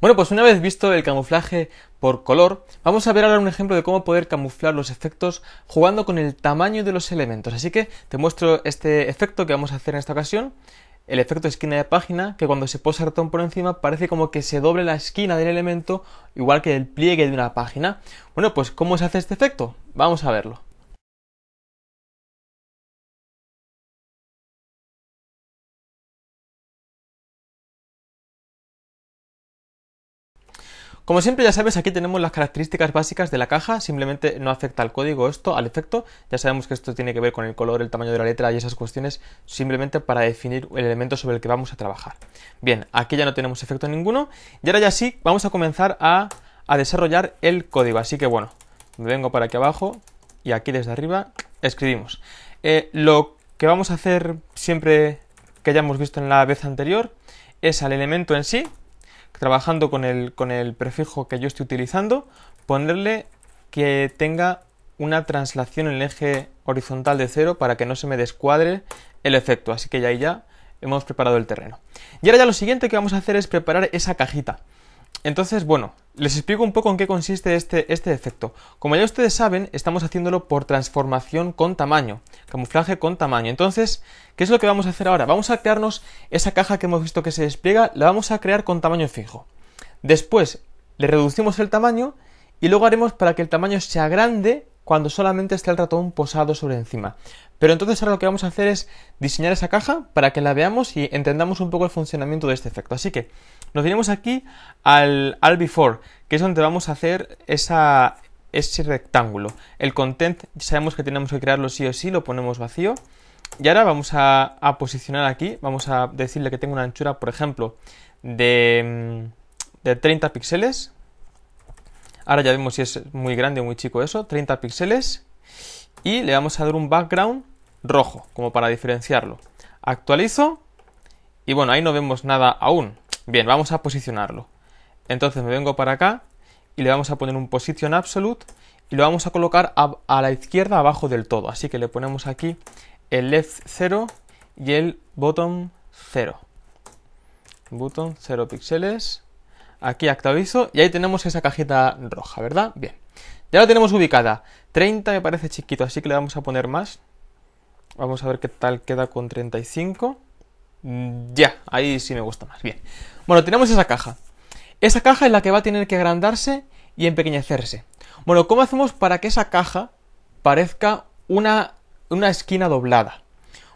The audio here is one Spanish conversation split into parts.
Bueno, pues una vez visto el camuflaje por color, vamos a ver ahora un ejemplo de cómo poder camuflar los efectos jugando con el tamaño de los elementos. Así que te muestro este efecto que vamos a hacer en esta ocasión, el efecto esquina de página, que cuando se posa el ratón por encima parece como que se doble la esquina del elemento, igual que el pliegue de una página. Bueno, pues ¿cómo se hace este efecto? Vamos a verlo. Como siempre ya sabes, aquí tenemos las características básicas de la caja, simplemente no afecta al código esto, al efecto, ya sabemos que esto tiene que ver con el color, el tamaño de la letra y esas cuestiones, simplemente para definir el elemento sobre el que vamos a trabajar. Bien, aquí ya no tenemos efecto ninguno, y ahora ya sí, vamos a comenzar a, desarrollar el código, así que bueno, me vengo para aquí abajo, y aquí desde arriba escribimos. Eh, lo que vamos a hacer siempre que hayamos visto en la vez anterior es al elemento en sí, trabajando con el, con el prefijo que yo estoy utilizando, ponerle que tenga una translación en el eje horizontal de cero para que no se me descuadre el efecto. Así que ya y ya hemos preparado el terreno. Y ahora ya lo siguiente que vamos a hacer es preparar esa cajita. Entonces, bueno, les explico un poco en qué consiste este, este efecto. Como ya ustedes saben, estamos haciéndolo por transformación con tamaño, camuflaje con tamaño. Entonces, ¿qué es lo que vamos a hacer ahora? Vamos a crearnos esa caja que hemos visto que se despliega, la vamos a crear con tamaño fijo. Después, le reducimos el tamaño y luego haremos para que el tamaño sea grande cuando solamente está el ratón posado sobre encima. Pero entonces ahora lo que vamos a hacer es diseñar esa caja para que la veamos y entendamos un poco el funcionamiento de este efecto. Así que nos venimos aquí al, before, que es donde vamos a hacer ese rectángulo. El content sabemos que tenemos que crearlo sí o sí, lo ponemos vacío. Y ahora vamos a, posicionar aquí, vamos a decirle que tengo una anchura, por ejemplo, de, mm, de 30 píxeles, Ahora ya vemos si es muy grande o muy chico eso, 30 píxeles. Y le vamos a dar un background rojo, como para diferenciarlo. Actualizo. Y bueno, ahí no vemos nada aún. Bien, vamos a posicionarlo. Entonces me vengo para acá y le vamos a poner un position absolute y lo vamos a colocar a, la izquierda abajo del todo. Así que le ponemos aquí el left 0 y el bottom 0. Bottom 0 píxeles. Aquí actualizo y ahí tenemos esa cajita roja, ¿verdad? Bien. Ya la tenemos ubicada. 30 me parece chiquito, así que le vamos a poner más. Vamos a ver qué tal queda con 35. Mm, ya, ahí sí me gusta más. Bien. Bueno, tenemos esa caja. Esa caja es la que va a tener que agrandarse y empequeñecerse. Bueno, ¿cómo hacemos para que esa caja parezca una, una esquina doblada?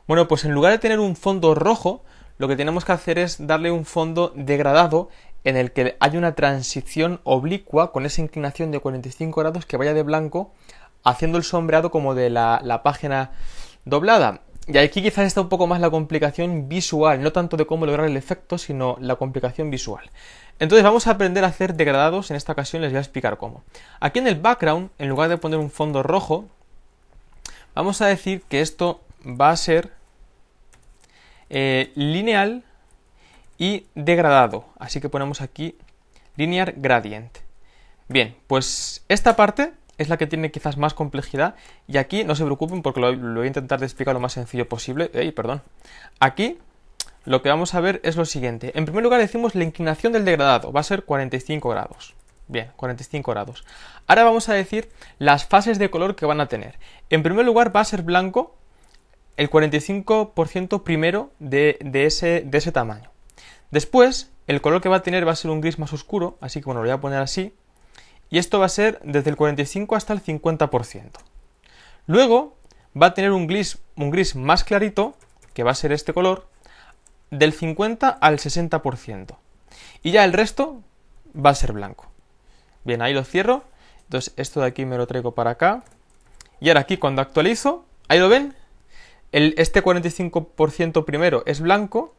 Bueno, pues en lugar de tener un fondo rojo, lo que tenemos que hacer es darle un fondo degradado en el que hay una transición oblicua con esa inclinación de 45 grados que vaya de blanco haciendo el sombreado como de la, página doblada. Y aquí quizás está un poco más la complicación visual, no tanto de cómo lograr el efecto, sino la complicación visual. Entonces vamos a aprender a hacer degradados, en esta ocasión les voy a explicar cómo. Aquí en el background, en lugar de poner un fondo rojo, vamos a decir que esto va a ser eh, lineal y degradado. Así que ponemos aquí linear gradient. Bien, pues esta parte es la que tiene quizás más complejidad y aquí no se preocupen porque lo, voy a intentar de explicar lo más sencillo posible. y perdón. Aquí lo que vamos a ver es lo siguiente. En primer lugar decimos la inclinación del degradado, va a ser 45 grados. Bien, 45 grados. Ahora vamos a decir las fases de color que van a tener. En primer lugar va a ser blanco el 45% primero de, ese, de ese tamaño. Después, el color que va a tener va a ser un gris más oscuro, así que bueno, lo voy a poner así. Y esto va a ser desde el 45 hasta el 50%. Luego, va a tener un gris, un gris más clarito, que va a ser este color, del 50 al 60%. Y ya el resto va a ser blanco. Bien, ahí lo cierro. Entonces, esto de aquí me lo traigo para acá. Y ahora aquí, cuando actualizo, ahí lo ven, el, este 45% primero es blanco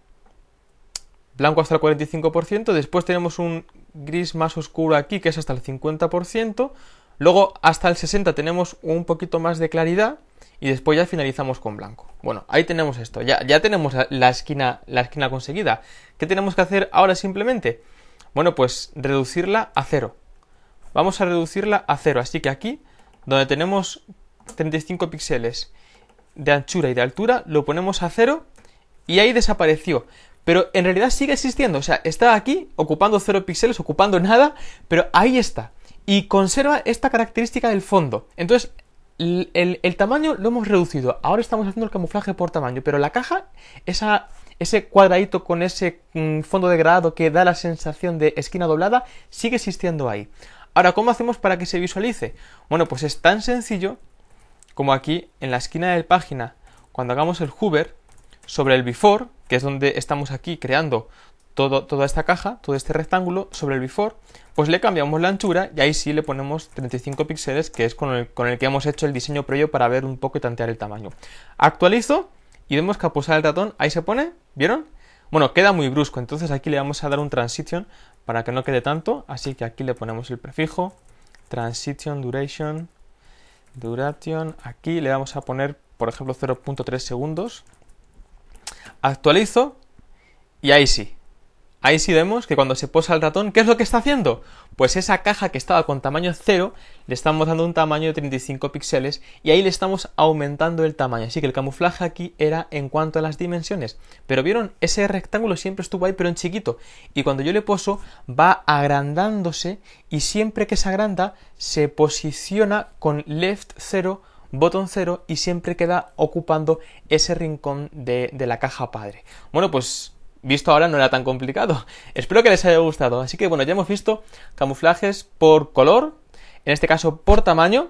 blanco hasta el 45%, después tenemos un gris más oscuro aquí que es hasta el 50%, luego hasta el 60% tenemos un poquito más de claridad y después ya finalizamos con blanco. Bueno, ahí tenemos esto, ya, tenemos la esquina, la esquina conseguida. ¿Qué tenemos que hacer ahora simplemente? Bueno, pues reducirla a cero. Vamos a reducirla a cero, así que aquí, donde tenemos 35 píxeles de anchura y de altura, lo ponemos a cero y ahí desapareció pero en realidad sigue existiendo. O sea, está aquí, ocupando 0 píxeles, ocupando nada, pero ahí está. Y conserva esta característica del fondo. Entonces, el, tamaño lo hemos reducido. Ahora estamos haciendo el camuflaje por tamaño, pero la caja, ese cuadradito con ese mm, fondo degradado que da la sensación de esquina doblada, sigue existiendo ahí. Ahora, ¿cómo hacemos para que se visualice? Bueno, pues es tan sencillo como aquí en la esquina de la página, cuando hagamos el hover sobre el before, que es donde estamos aquí creando todo, toda esta caja, todo este rectángulo sobre el before, pues le cambiamos la anchura y ahí sí le ponemos 35 píxeles, que es con el, que hemos hecho el diseño previo para ver un poco y tantear el tamaño. Actualizo y vemos que a pulsar el ratón, ahí se pone, ¿vieron? Bueno, queda muy brusco, entonces aquí le vamos a dar un transition para que no quede tanto, así que aquí le ponemos el prefijo, transition, duration, duration, aquí le vamos a poner, por ejemplo, 0.3 segundos, actualizo y ahí sí. Ahí sí vemos que cuando se posa el ratón, ¿qué es lo que está haciendo? Pues esa caja que estaba con tamaño 0 le estamos dando un tamaño de 35 píxeles y ahí le estamos aumentando el tamaño. Así que el camuflaje aquí era en cuanto a las dimensiones. Pero vieron, ese rectángulo siempre estuvo ahí pero en chiquito. Y cuando yo le poso va agrandándose y siempre que se agranda se posiciona con left 0 botón 0 y siempre queda ocupando ese rincón de, la caja padre. Bueno, pues visto ahora no era tan complicado. Espero que les haya gustado. Así que bueno, ya hemos visto camuflajes por color, en este caso por tamaño,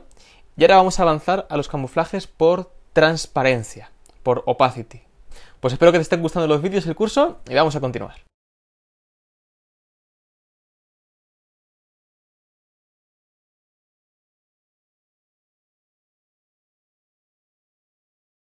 y ahora vamos a avanzar a los camuflajes por transparencia, por opacity. Pues espero que te estén gustando los vídeos el curso y vamos a continuar.